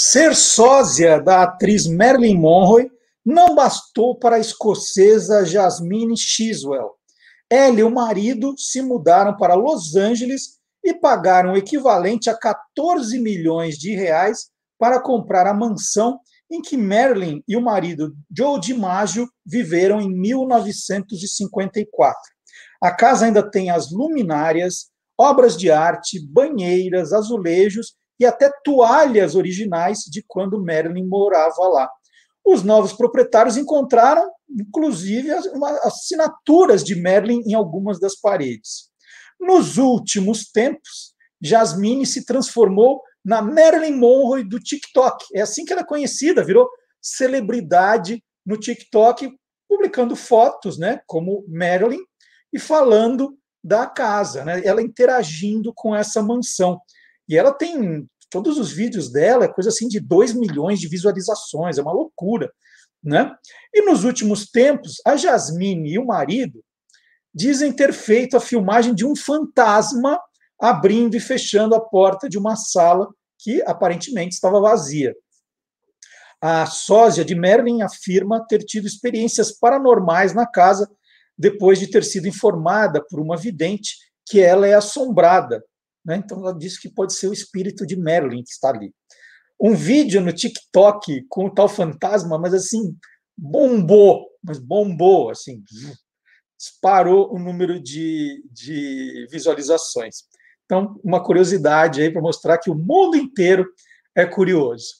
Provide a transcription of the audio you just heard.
Ser sósia da atriz Marilyn Monroe não bastou para a escocesa Jasmine Chiswell. Ela e o marido se mudaram para Los Angeles e pagaram o equivalente a 14 milhões de reais para comprar a mansão em que Marilyn e o marido Joe DiMaggio viveram em 1954. A casa ainda tem as luminárias, obras de arte, banheiras, azulejos e até toalhas originais de quando Marilyn morava lá. Os novos proprietários encontraram, inclusive, assinaturas de Marilyn em algumas das paredes. Nos últimos tempos, Jasmine se transformou na Marilyn Monroe do TikTok. É assim que ela é conhecida, virou celebridade no TikTok, publicando fotos, né, como Marilyn, e falando da casa, né, ela interagindo com essa mansão. E ela tem todos os vídeos dela, é coisa assim de 2 milhões de visualizações, é uma loucura. Né? E nos últimos tempos, a Jasmine e o marido dizem ter feito a filmagem de um fantasma abrindo e fechando a porta de uma sala que aparentemente estava vazia. A sósia de Merlin afirma ter tido experiências paranormais na casa depois de ter sido informada por uma vidente que ela é assombrada né? Então, ela disse que pode ser o espírito de Merlin que está ali. Um vídeo no TikTok com o tal fantasma, mas assim, bombou, mas bombou, assim, disparou o número de, de visualizações. Então, uma curiosidade aí para mostrar que o mundo inteiro é curioso.